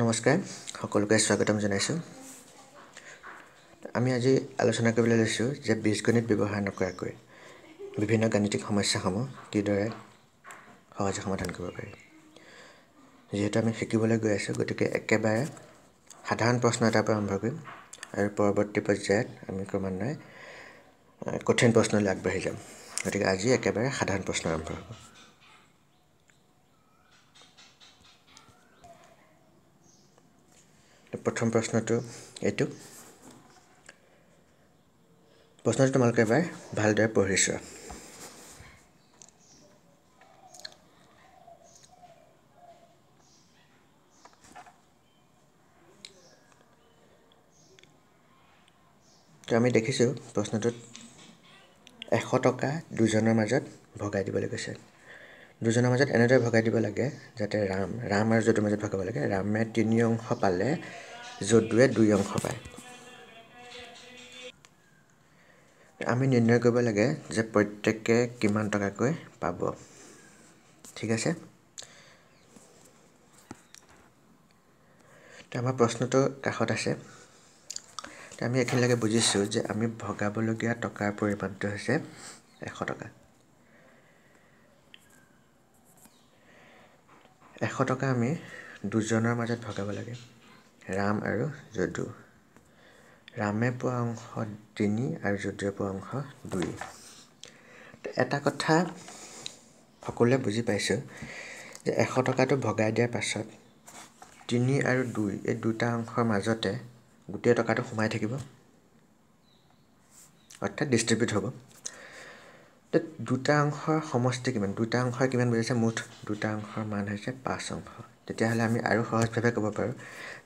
নমস্কাৰ সকলোকে স্বাগতম জনাইছোঁ আমি আজি আলোচনা কৰিবলৈ লৈছোঁ যে বীজ গণিত ব্যৱহাৰ নকৰাকৈ বিভিন্ন গাণিতিক সমস্যাসমূহ কিদৰে সহজে সমাধান কৰিব পাৰি যিহেতু আমি শিকিবলৈ গৈ আছোঁ গতিকে একেবাৰে সাধাৰণ প্ৰশ্ন এটাৰ পৰা আৰম্ভ কৰিম আৰু পৰৱৰ্তী পৰ্যায়ত আমি ক্ৰমান্বয়ে কঠিন প্ৰশ্নলৈ আগবাঢ়ি যাম গতিকে আজি একেবাৰে সাধাৰণ প্ৰশ্ন আৰম্ভ হ'ব প্ৰথম প্ৰশ্নটো এইটো প্ৰশ্নটো তোমালোকে এবাৰ ভালদৰে পঢ়িছোঁ ত' আমি দেখিছোঁ প্ৰশ্নটোত এশ টকা দুজনৰ মাজত ভগাই দিবলৈ কৈছে দুজনৰ মাজত এনেদৰে ভগাই দিব লাগে যাতে ৰাম ৰাম আৰু যদুৰ মাজত ভগাব লাগে ৰামে তিনি অংশ পালে য'ত দুই অংশ পায় আমি নিৰ্ণয় কৰিব লাগে যে প্ৰত্যেকে কিমান টকাকৈ পাব ঠিক আছে আমাৰ প্ৰশ্নটো কাষত আছে আমি এইখিনিলৈকে বুজিছোঁ যে আমি ভগাবলগীয়া টকাৰ পৰিমাণটো হৈছে এশ টকা এশ টকা আমি দুজনৰ মাজত ভগাব লাগে ৰাম আৰু যদু ৰামে পোৱা অংশ তিনি আৰু যদুৱে পোৱা অংশ দুই এটা কথা সকলোৱে বুজি পাইছোঁ যে এশ টকাটো ভগাই দিয়াৰ পাছত তিনি আৰু দুই এই দুটা অংশৰ মাজতে গোটেই টকাটো সোমাই থাকিব অৰ্থাৎ ডিষ্ট্ৰিবিউট হ'ব তো দুটা অংশৰ সমষ্টি কিমান দুটা অংশৰ কিমান বুজিছে মুঠ দুটা অংশৰ মান হৈছে পাঁচ অংশ তেতিয়াহ'লে আমি আৰু সহজভাৱে ক'ব পাৰোঁ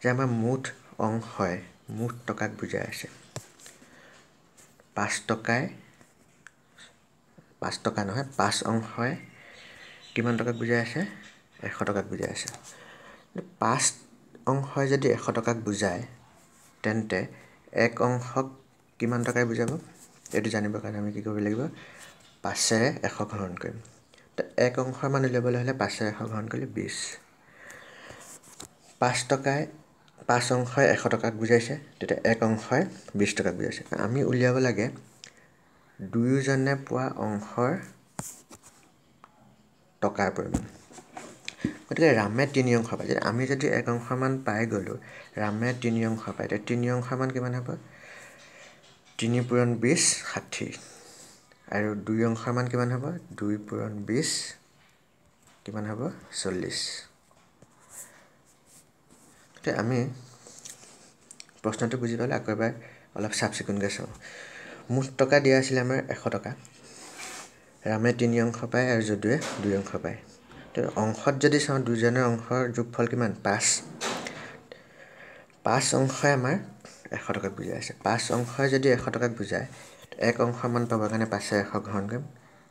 যে আমাৰ মুঠ অংশই মুঠ টকাক বুজাই আছে পাঁচ টকাই পাঁচ টকা নহয় পাঁচ অংশই কিমান টকাক বুজাই আছে এশ টকাক বুজাই আছে পাঁচ অংশই যদি এশ টকাক বুজায় তেন্তে এক অংশক কিমান টকাই বুজাব এইটো জানিবৰ কাৰণে আমি কি কৰিব লাগিব পাঁচেৰে এশ গ্ৰহণ কৰিম তো এক অংশৰ মানুহ ল'বলৈ হ'লে পাঁচেৰে এশ গ্ৰহণ কৰিলে বিছ পাঁচ টকাই পাঁচ অংশই এশ টকাক বুজাইছে তেতিয়া এক অংশই বিছ টকাক বুজাইছে আমি উলিয়াব লাগে দুয়োজনে পোৱা অংশৰ টকাৰ পৰিমাণ গতিকে ৰামে তিনি অংশ পায় আমি যদি এক অংশমান পাই গ'লোঁ ৰামে তিনি অংশ পায় তেতিয়া তিনি অংশমান কিমান হ'ব তিনি পূৰণ বিছ ষাঠি আৰু দুই অংশমান কিমান হ'ব দুই পূৰণ বিছ কিমান হ'ব চল্লিছ তে আমি প্ৰশ্নটো বুজি পালে আকৌ এবাৰ অলপ চাফ চিকুণকৈ চাওঁ মুঠ টকা দিয়া আছিলে আমাৰ এশ টকা ৰামে তিনি অংশ পায় আৰু যদুৱে দুই অংশ পায় তো অংশত যদি চাওঁ দুজনৰ অংশৰ যোগফল কিমান পাঁচ পাঁচ অংশই আমাৰ এশ টকাক বুজাই আছে পাঁচ অংশই যদি এশ টকাক বুজায় এক অংশমান পাবৰ কাৰণে পাঁচে এশ ঘনকৈ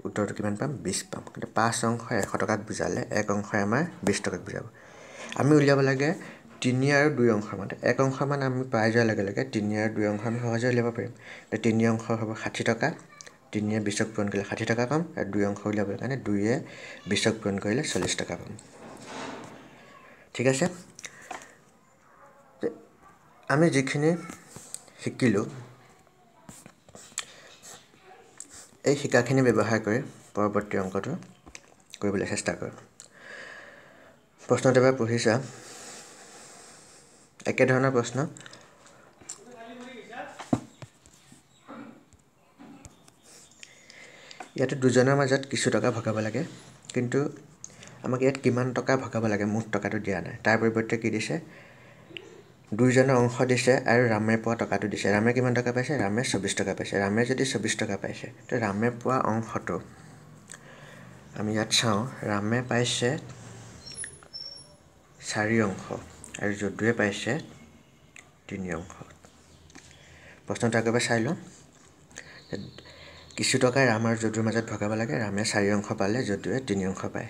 উত্তৰটো কিমান পাম বিছ পাম কিন্তু পাঁচ অংশই এশ টকাক বুজালে এক অংশই আমাৰ বিছ টকাক বুজাব আমি উলিয়াব লাগে তিনি আৰু দুই অংশৰ মানে এক অংশ মানে আমি পাই যোৱাৰ লগে লগে তিনি আৰু দুই অংশ আমি সহজে উলিয়াব পাৰিম তিনি অংশ হ'ব ষাঠি টকা তিনিয়ে বিছক পূৰণ কৰিলে ষাঠি টকা পাম আৰু দুই অংশ উলিয়াবলৈ কাৰণে দুয়ে বিছক পূৰণ কৰিলে চল্লিছ টকা পাম ঠিক আছে আমি যিখিনি শিকিলোঁ এই শিকাখিনি ব্যৱহাৰ কৰি পৰৱৰ্তী অংকটো কৰিবলৈ চেষ্টা কৰোঁ প্ৰশ্নটো এবাৰ পঢ়িছা একেধৰণৰ প্ৰশ্ন ইয়াতে দুজনৰ মাজত কিছু টকা ভগাব লাগে কিন্তু আমাক ইয়াত কিমান টকা ভগাব লাগে মুঠ টকাটো দিয়া নাই তাৰ পৰিৱৰ্তে কি দিছে দুইজনৰ অংশ দিছে আৰু ৰামে পোৱা টকাটো দিছে ৰামে কিমান টকা পাইছে ৰামে চৌব্বিছ টকা পাইছে ৰামে যদি চৌব্বিছ টকা পাইছে তো ৰামে পোৱা অংশটো আমি ইয়াত চাওঁ ৰামে পাইছে চাৰি অংশ আৰু যদুৱে পাইছে তিনি অংশ প্ৰশ্ন একেবাৰে চাই লওঁ কিছু টকাই ৰাম আৰু যদুৰ মাজত ভগাব লাগে ৰামে চাৰি অংশ পালে যদুৱে তিনি অংশ পায়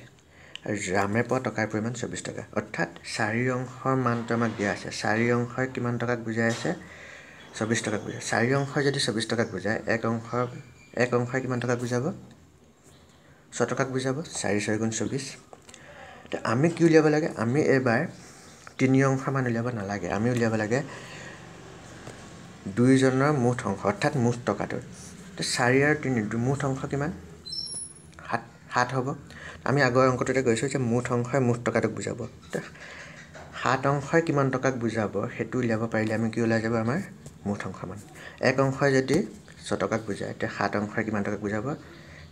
আৰু ৰামে পোৱা টকাৰ পৰিমাণ চৌব্বিছ টকা অৰ্থাৎ চাৰি অংশৰ মানটো আমাক দিয়া আছে চাৰি অংশই কিমান টকাক বুজাই আছে চৌব্বিছ টকাক বুজায় চাৰি অংশই যদি চৌব্বিছ টকাক বুজায় এক অংশ এক অংশই কিমান টকাক বুজাব ছটকাক বুজাব চাৰি ছয়গুণ চৌব্বিছ এতিয়া আমি কি উলিয়াব লাগে আমি এইবাৰ তিনি অংশমান উলিয়াব নালাগে আমি উলিয়াব লাগে দুইজনৰ মুঠ অংশ অৰ্থাৎ মুঠ টকাটো চাৰি আৰু তিনি মুঠ অংশ কিমান সাত সাত হ'ব আমি আগৰ অংকটোতে গৈছোঁ যে মুঠ অংশই মুঠ টকাটোক বুজাব সাত অংশই কিমান টকাক বুজাব সেইটো উলিয়াব পাৰিলে আমি কি ওলাই যাব আমাৰ মুঠ অংশমান এক অংশই যদি ছটকাক বুজায় এতিয়া সাত অংশই কিমান টকাক বুজাব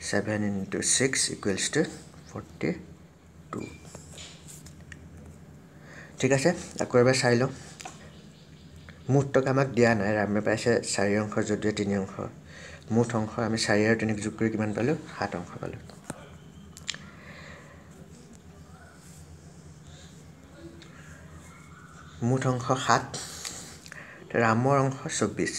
seven into six equals to forty two ঠিক আছে আকৌ এবাৰ চাই লওঁ মুঠটোক আমাক দিয়া নাই ৰামে পাইছে চাৰি অংশ যদিও তিনি অংশ মুঠ অংশ আমি চাৰি আৰু তিনিক যোগ কৰি কিমান পালোঁ সাত অংশ পালোঁ মুঠ অংশ সাত ৰামৰ অংশ চৌব্বিছ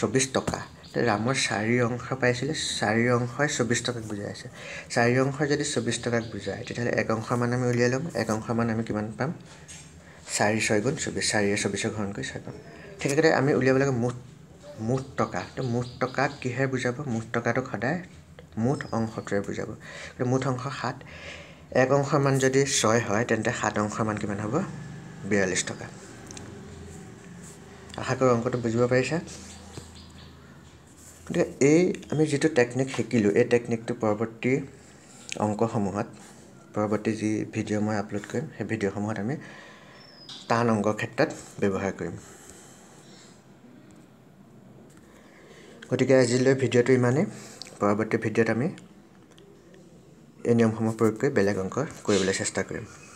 চৌব্বিছ টকা ৰামৰ চাৰি অংশ পাইছিলে চাৰি অংশই চৌব্বিছ টকাক বুজাই আছে চাৰি অংশই যদি চৌব্বিছ টকাক বুজায় তেতিয়াহ'লে এক অংশমান আমি উলিয়াই ল'ম এক অংশমান আমি কিমান পাম চাৰি ছয় গুণ চৌব্বিছ চাৰিয়ে চৌব্বিছৰ গ্ৰহণ কৰি ছয় পাম ঠিক একেদৰে আমি উলিয়াব লাগে মুঠ মুঠ টকা তো মুঠ টকা কিহে বুজাব মুঠ টকাটোক সদায় মুঠ অংশটোৱে বুজাব মুঠ অংশ সাত এক অংশমান যদি ছয় হয় তেন্তে সাত অংশমান কিমান হ'ব বিয়াল্লিছ টকা আশা কৰোঁ অংকটো বুজিব পাৰিছা গতিকে এই আমি যিটো টেকনিক শিকিলোঁ এই টেকনিকটো পৰৱৰ্তী অংকসমূহত পৰৱৰ্তী যি ভিডিঅ' মই আপলোড কৰিম সেই ভিডিঅ'সমূহত আমি টান অংকৰ ক্ষেত্ৰত ব্যৱহাৰ কৰিম গতিকে আজিলৈ ভিডিঅ'টো ইমানেই পৰৱৰ্তী ভিডিঅ'ত আমি এই নিয়মসমূহ প্ৰয়োগ কৰি বেলেগ অংক কৰিবলৈ চেষ্টা কৰিম